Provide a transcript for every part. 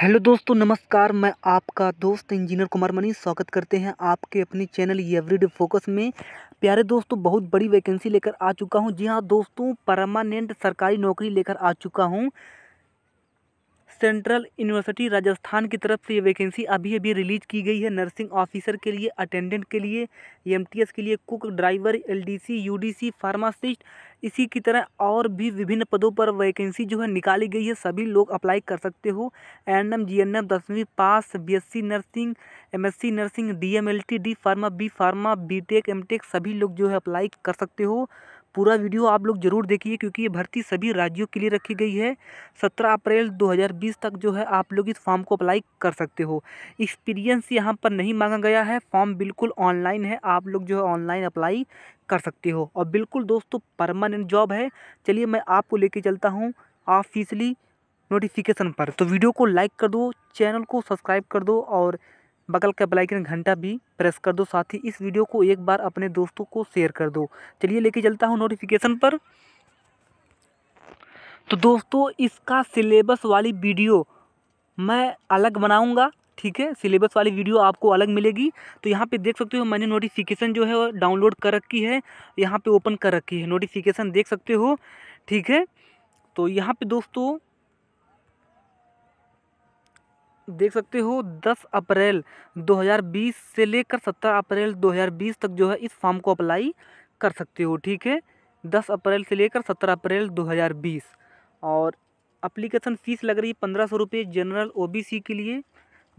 hello दोस्तों नमस्कार मैं आपका दोस्त इंजीनियर कुमार मनी स्वागत करते हैं आपके अपने चैनल एवरीडे फोकस में प्यारे दोस्तों बहुत बड़ी वैकेंसी लेकर आ चुका हूं जी हाँ दोस्तों परमानेंट सरकारी नौकरी लेकर आ चुका हूं सेंट्रल यूनिवर्सिटी राजस्थान की तरफ से ये वैकेंसी अभी अभी रिलीज की गई है नर्सिंग ऑफिसर के लिए अटेंडेंट के लिए एमटीएस के लिए cook driver LDC UDC pharmacist इसी की तरह और भी विभिन्न पदों पर वैकेंसी जो है निकाली गई है सभी लोग अप्लाई कर सकते हो N M G N M दसवीं pass BSc nursing MSc nursing D M L T D pharma B pharma BTech MTech सभी लोग जो है अप्लाई कर सकते हो पूरा वीडियो आप लोग ज़रूर देखिए क्योंकि ये भर्ती सभी राज्यों के लिए रखी गई है सत्रह अप्रैल 2020 तक जो है आप लोग इस फॉर्म को अप्लाई कर सकते हो एक्सपीरियंस यहाँ पर नहीं मांगा गया है फॉर्म बिल्कुल ऑनलाइन है आप लोग जो है ऑनलाइन अप्लाई कर सकते हो और बिल्कुल दोस्तों परमानेंट जॉब है चलिए मैं आपको लेके चलता हूँ ऑफिसली नोटिफिकेशन पर तो वीडियो को लाइक कर दो चैनल को सब्सक्राइब कर दो और बगल का बेलाइकन घंटा भी प्रेस कर दो साथ ही इस वीडियो को एक बार अपने दोस्तों को शेयर कर दो चलिए लेके चलता हूँ नोटिफिकेशन पर तो दोस्तों इसका सिलेबस वाली वीडियो मैं अलग बनाऊंगा ठीक है सिलेबस वाली वीडियो आपको अलग मिलेगी तो यहाँ पे देख सकते हो मैंने नोटिफिकेशन जो है वो डाउनलोड कर रखी है यहाँ पे ओपन कर रखी है नोटिफिकेशन देख सकते हो ठीक है तो यहाँ पे दोस्तों देख सकते हो 10 अप्रैल 2020 से लेकर 17 अप्रैल 2020 तक जो है इस फॉर्म को अप्लाई कर सकते हो ठीक है 10 अप्रैल से लेकर 17 अप्रैल 2020 और अप्लीकेशन फ़ीस लग रही है पंद्रह सौ रुपये जनरल ओ के लिए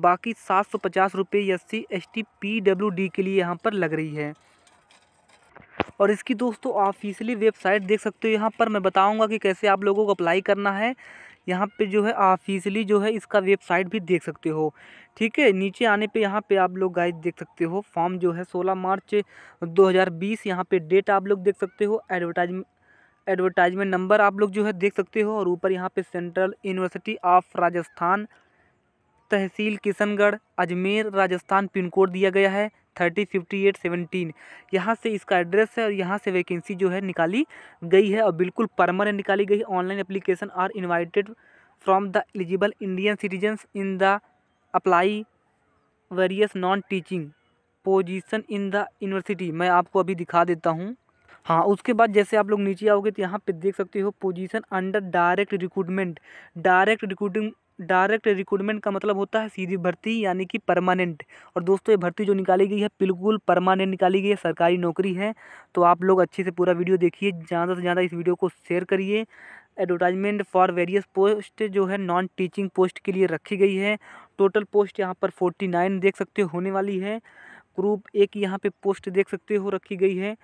बाकी सात सौ पचास रुपये S C S T P W D के लिए यहाँ पर लग रही है और इसकी दोस्तों ऑफिशियली वेबसाइट देख सकते हो यहाँ पर मैं बताऊँगा कि कैसे आप लोगों को अप्लाई करना है यहाँ पे जो है ऑफिसली जो है इसका वेबसाइट भी देख सकते हो ठीक है नीचे आने पे यहाँ पे आप लोग गाइस देख सकते हो फॉर्म जो है 16 मार्च 2020 यहाँ पर डेट आप लोग देख सकते हो एडवर्टाइज एडवर्टाइजमेंट नंबर आप लोग जो है देख सकते हो और ऊपर यहाँ पर सेंट्रल यूनिवर्सिटी ऑफ राजस्थान तहसील किशनगढ़ अजमेर राजस्थान पिन कोड दिया गया है थर्टी फिफ्टी एट सेवनटीन यहाँ से इसका एड्रेस है और यहाँ से वैकेंसी जो है निकाली गई है और बिल्कुल परमानेंट निकाली गई है online application are invited from the eligible Indian citizens in the apply various non teaching position in the university मैं आपको अभी दिखा देता हूँ हाँ उसके बाद जैसे आप लोग नीचे आओगे तो यहाँ पे देख सकते हो position under direct recruitment direct recruiting direct recruitment का मतलब होता है सीधी भर्ती यानी कि परमानेंट और दोस्तों ये भर्ती जो निकाली गई है बिल्कुल परमानेंट निकाली गई है सरकारी नौकरी है तो आप लोग अच्छे से पूरा वीडियो देखिए ज़्यादा से ज़्यादा इस वीडियो को शेयर करिए एडवर्टाइजमेंट फॉर वेरियस पोस्ट जो है नॉन टीचिंग पोस्ट के लिए रखी गई है टोटल पोस्ट यहाँ पर फोर्टी नाइन देख सकते हो होने वाली है ग्रुप ए की यहाँ पे पोस्ट देख सकते हो रखी गई है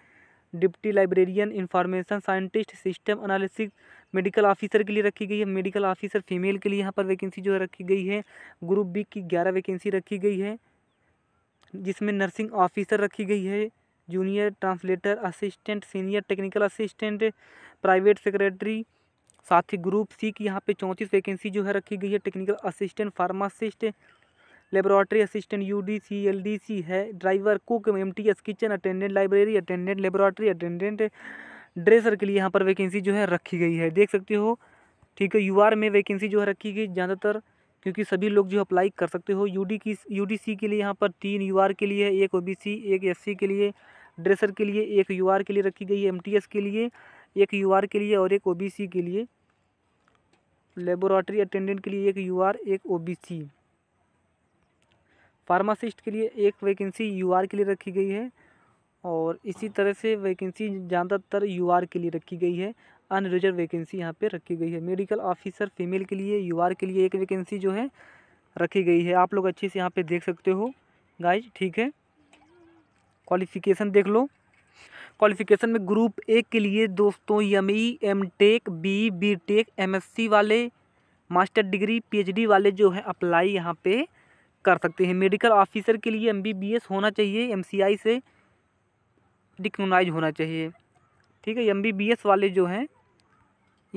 deputy librarian information scientist system analysis medical officer के लिए रखी गई है मेडिकल ऑफिसर फीमेल के लिए यहाँ पर वैकेंसी जो है रखी गई है ग्रुप बी की ग्यारह वैकेंसी रखी गई है जिसमें नर्सिंग ऑफिसर रखी गई है junior translator assistant senior technical assistant private secretary साथ ही ग्रुप सी की यहाँ पे चौंतीस वैकेंसी जो है रखी गई है technical assistant pharmacist laboratory assistant U D C L D C है driver cook M T S kitchen attendant library attendant laboratory attendant dresser के लिए यहाँ पर वैकेंसी जो है रखी गई है देख सकते हो ठीक है यू में वैकेंसी जो है रखी गई ज़्यादातर क्योंकि सभी लोग जो अप्लाई कर सकते हो यूडी की यूडीसी के लिए यहाँ पर तीन यूआर के लिए एक ओबीसी एक एससी के लिए ड्रेसर के लिए एक यूआर के लिए रखी गई है एमटीएस के लिए एक यूआर के लिए और एक ओबीसी के लिए लेबोरेटरी अटेंडेंट के लिए एक यूआर एक ओबीसी फार्मासिस्ट के लिए एक वैकेंसी यूआर के लिए रखी गई है और इसी तरह से वैकेंसी ज़्यादातर यू के लिए रखी गई है अनरिजर्व वैकेंसी यहाँ पे रखी गई है मेडिकल ऑफिसर फीमेल के लिए यू के लिए एक वैकेंसी जो है रखी गई है आप लोग अच्छे से यहाँ पे देख सकते हो गाइज ठीक है क्वालिफिकेशन देख लो क्वालिफिकेशन में ग्रुप ए के लिए दोस्तों M E M tech B B tech M S C वाले मास्टर डिग्री पीएचडी वाले जो है अप्लाई यहाँ पे कर सकते हैं मेडिकल ऑफिसर के लिए एम बी बी एस होना चाहिए एम सी आई से रिकगनाइज होना चाहिए ठीक है एम बी बी एस वाले जो हैं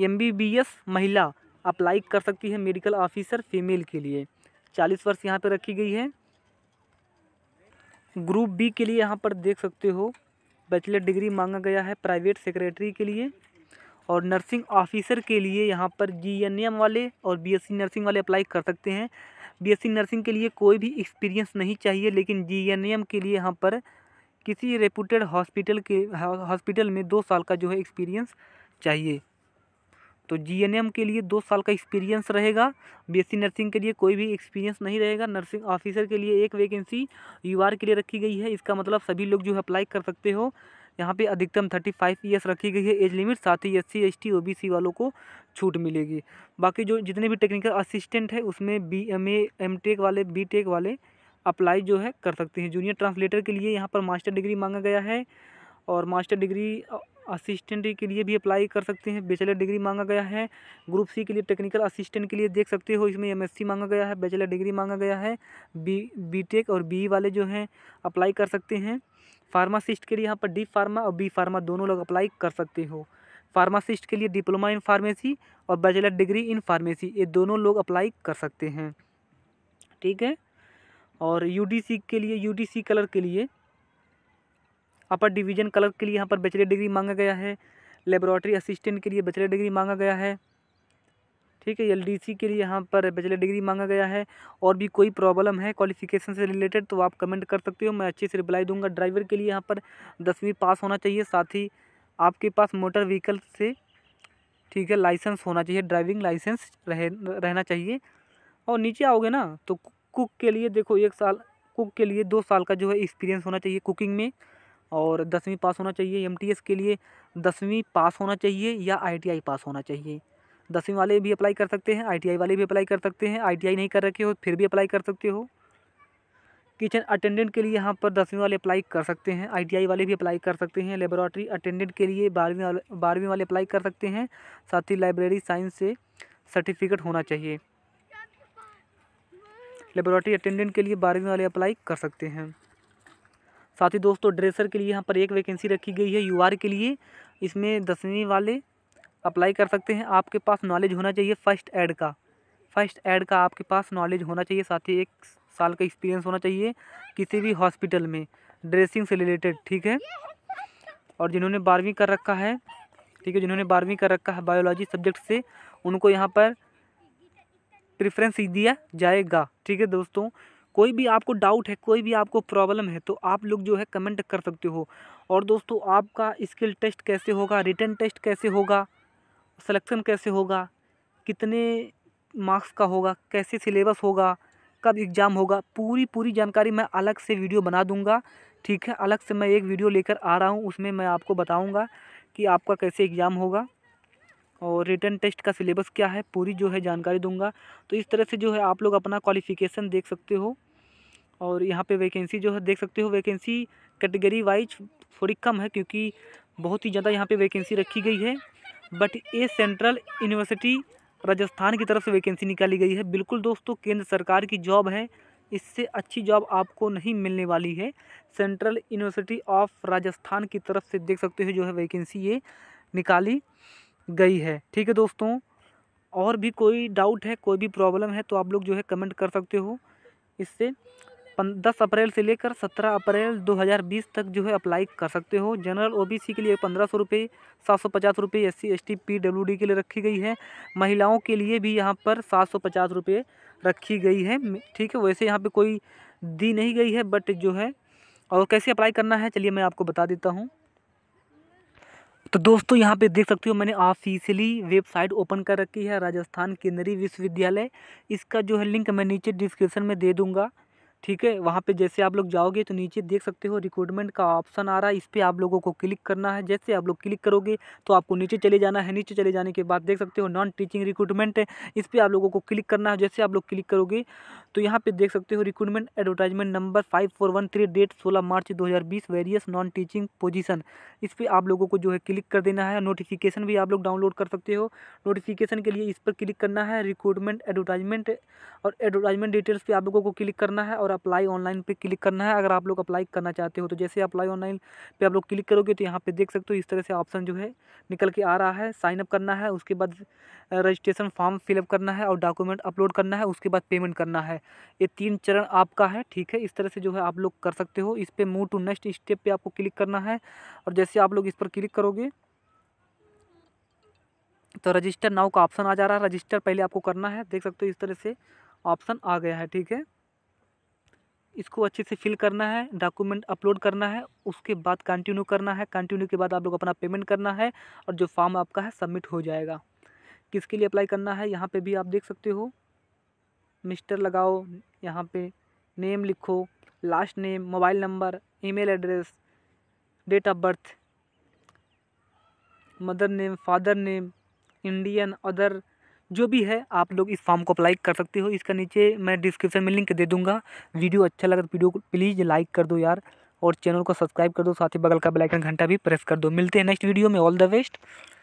एम बी बी एस महिला अप्लाई कर सकती है मेडिकल ऑफिसर फीमेल के लिए चालीस वर्ष यहाँ पर रखी गई है ग्रुप बी के लिए यहाँ पर देख सकते हो बैचलर डिग्री मांगा गया है प्राइवेट सेक्रेटरी के लिए और नर्सिंग ऑफिसर के लिए यहाँ पर जीएनएम वाले और बीएससी नर्सिंग वाले अप्लाई कर सकते हैं बीएससी नर्सिंग के लिए कोई भी एक्सपीरियंस नहीं चाहिए लेकिन जीएनएम के लिए यहाँ पर किसी रेपूटेड हॉस्पिटल के हॉस्पिटल में दो साल का जो है एक्सपीरियंस चाहिए तो जीएनएम के लिए दो साल का एक्सपीरियंस रहेगा बीएससी नर्सिंग के लिए कोई भी एक्सपीरियंस नहीं रहेगा नर्सिंग ऑफिसर के लिए एक वैकेंसी यूआर के लिए रखी गई है इसका मतलब सभी लोग जो है अप्लाई कर सकते हो यहाँ पे अधिकतम थर्टी फाइव ईयर्स रखी गई है एज लिमिट साथ ही S C S T O B C वालों को छूट मिलेगी बाकी जो जितने भी टेक्निकल असिस्टेंट है उसमें B M A M tech वाले बी टेक वाले अप्लाई जो है कर सकते हैं जूनियर ट्रांसलेटर के लिए यहाँ पर मास्टर डिग्री मांगा गया है और मास्टर डिग्री असिस्टेंट के लिए भी अप्लाई कर सकते हैं बैचलर डिग्री मांगा गया है ग्रुप सी के लिए टेक्निकल असिस्टेंट के लिए देख सकते हो इसमें एमएससी मांगा गया है बैचलर डिग्री मांगा गया है बी बीटेक और बी e वाले जो हैं अप्लाई कर सकते हैं फार्मासिस्ट के लिए यहाँ पर डी फार्मा और बी फार्मा दोनों लोग अप्लाई कर सकते हो फार्मासिस्ट के लिए डिप्लोमा इन फार्मेसी और बैचलर डिग्री इन फार्मेसी ये दोनों लोग अप्लाई कर सकते हैं ठीक है और यू के लिए यू कलर के लिए अपर डिवीजन कलर के लिए यहाँ पर बैचलर डिग्री मांगा गया है लेबोरेटरी असिस्टेंट के लिए बैचलर डिग्री मांगा गया है ठीक है एलडीसी के लिए यहाँ पर बैचलर डिग्री मांगा गया है और भी कोई प्रॉब्लम है क्वालिफिकेशन से रिलेटेड तो आप कमेंट कर सकते हो मैं अच्छे से रिप्लाई दूंगा ड्राइवर के लिए यहाँ पर दसवीं पास होना चाहिए साथ ही आपके पास मोटर व्हीकल से ठीक है लाइसेंस होना चाहिए ड्राइविंग लाइसेंस रह रहना चाहिए और नीचे आओगे ना तो कुक के लिए देखो एक साल कुक के लिए दो साल का जो है एक्सपीरियंस होना चाहिए कुकिंग में और दसवीं पास होना चाहिए एम के लिए दसवीं पास होना चाहिए या आई पास होना चाहिए दसवीं वाले भी अप्लाई कर सकते हैं आई वाले भी अप्लाई कर सकते हैं आई नहीं कर रखे हो फिर भी अप्लाई कर सकते हो किचन अटेंडेंट के लिए यहाँ पर दसवीं वाले अप्लाई कर सकते हैं आईटीआई वाले भी अप्लाई कर सकते हैं लेबोरेटरी अटेंडेंट के लिए बारहवीं वाले बारहवीं वाले अप्लाई कर सकते हैं साथ ही लाइब्रेरी साइंस से सर्टिफिकेट होना चाहिए लेबोरेटरी अटेंडेंट के लिए बारहवीं वाले अप्लाई कर सकते हैं साथ ही दोस्तों ड्रेसर के लिए यहाँ पर एक वैकेंसी रखी गई है यूआर के लिए इसमें दसवीं वाले अप्लाई कर सकते हैं आपके पास नॉलेज होना चाहिए फर्स्ट एड का फर्स्ट एड का आपके पास नॉलेज होना चाहिए साथ ही एक साल का एक्सपीरियंस होना चाहिए किसी भी हॉस्पिटल में ड्रेसिंग से रिलेटेड ठीक है और जिन्होंने बारहवीं कर रखा है ठीक है जिन्होंने बारहवीं कर रखा है बायोलॉजी सब्जेक्ट से उनको यहाँ पर प्रेफरेंस दिया जाएगा ठीक है दोस्तों कोई भी आपको डाउट है कोई भी आपको प्रॉब्लम है तो आप लोग जो है कमेंट कर सकते हो और दोस्तों आपका स्किल टेस्ट कैसे होगा रिटर्न टेस्ट कैसे होगा सलेक्शन कैसे होगा कितने मार्क्स का होगा कैसे सिलेबस होगा कब एग्ज़ाम होगा पूरी पूरी जानकारी मैं अलग से वीडियो बना दूंगा ठीक है अलग से मैं एक वीडियो लेकर आ रहा हूँ उसमें मैं आपको बताऊँगा कि आपका कैसे एग्ज़ाम होगा और रिटर्न टेस्ट का सिलेबस क्या है पूरी जो है जानकारी दूंगा तो इस तरह से जो है आप लोग अपना क्वालिफिकेशन देख सकते हो और यहाँ पे वैकेंसी जो है देख सकते हो वैकेंसी कैटेगरी वाइज थोड़ी कम है क्योंकि बहुत ही ज़्यादा यहाँ पे वैकेंसी रखी गई है बट ये सेंट्रल यूनिवर्सिटी राजस्थान की तरफ से वैकेंसी निकाली गई है बिल्कुल दोस्तों केंद्र सरकार की जॉब है इससे अच्छी जॉब आपको नहीं मिलने वाली है सेंट्रल यूनिवर्सिटी ऑफ राजस्थान की तरफ से देख सकते हो जो है वैकेंसी ये निकाली गई है ठीक है दोस्तों और भी कोई डाउट है कोई भी प्रॉब्लम है तो आप लोग जो है कमेंट कर सकते हो इससे दस अप्रैल से लेकर सत्रह अप्रैल दो हज़ार बीस तक जो है अप्लाई कर सकते हो जनरल ओबीसी के लिए पंद्रह सौ रुपये सात सौ पचास रुपये S C S T P W D के लिए रखी गई है महिलाओं के लिए भी यहाँ पर सात सौ पचास रुपये रखी गई है ठीक है वैसे यहाँ पे कोई दी नहीं गई है बट जो है और कैसे अप्लाई करना है चलिए मैं आपको बता देता हूँ तो दोस्तों यहाँ पे देख सकते हो मैंने ऑफिशियली वेबसाइट ओपन कर रखी है राजस्थान केंद्रीय विश्वविद्यालय इसका जो है लिंक मैं नीचे डिस्क्रिप्शन में दे दूँगा ठीक है वहाँ पे जैसे आप लोग जाओगे तो नीचे देख सकते हो रिक्रूटमेंट का ऑप्शन आ रहा है इस पर आप लोगों को क्लिक करना है जैसे आप लोग क्लिक करोगे तो आपको नीचे चले जाना है नीचे चले जाने के बाद देख सकते हो नॉन टीचिंग रिक्रूटमेंट है इस पर आप लोगों को क्लिक करना है जैसे आप लोग क्लिक करोगे तो यहाँ पे देख सकते हो recruitment advertisement number five four one three date सोलह मार्च दो हज़ार बीस वेरियस नॉन टीचिंग पोजिशन इस पर आप लोगों को जो है क्लिक कर देना है नोटिफिकेशन भी आप लोग डाउनलोड कर सकते हो नोटिफिकेशन के लिए इस पर क्लिक करना है रिक्रूटमेंट एडवर्टाइजमेंट और एडवर्टाइजमेंट डिटेल्स पर आप लोगों को क्लिक करना है और और अप्लाई ऑनलाइन पे क्लिक करना है अगर आप लोग अप्लाई करना चाहते हो तो जैसे अप्लाई ऑनलाइन पे आप लोग क्लिक करोगे तो यहाँ पे देख सकते हो इस तरह से ऑप्शन जो है निकल के आ रहा है साइन अप करना है उसके बाद रजिस्ट्रेशन फॉर्म फिलअप करना है और डॉक्यूमेंट अपलोड करना है उसके बाद पेमेंट करना है ये तीन चरण आपका है ठीक है इस तरह से जो है आप लोग कर सकते हो इस पर मूव टू नेक्स्ट स्टेप पर आपको क्लिक करना है और जैसे आप लोग इस पर क्लिक करोगे तो रजिस्टर नाउ का ऑप्शन आ जा रहा है रजिस्टर पहले आपको करना है देख सकते हो इस तरह से ऑप्शन आ गया है ठीक है इसको अच्छे से फिल करना है डॉक्यूमेंट अपलोड करना है उसके बाद कंटिन्यू करना है कंटिन्यू के बाद आप लोग अपना पेमेंट करना है और जो फॉर्म आपका है सबमिट हो जाएगा किसके लिए अप्लाई करना है यहाँ पे भी आप देख सकते हो मिस्टर लगाओ यहाँ पे नेम लिखो last name mobile number email address date of birth mother name father name Indian other जो भी है आप लोग इस फॉर्म को अप्लाई कर सकते हो इसका नीचे मैं डिस्क्रिप्शन में लिंक दे दूँगा वीडियो अच्छा लगा तो वीडियो को प्लीज़ लाइक कर दो यार और चैनल को सब्सक्राइब कर दो साथ ही बगल का बेलाइकन घंटा भी प्रेस कर दो मिलते हैं नेक्स्ट वीडियो में ऑल द बेस्ट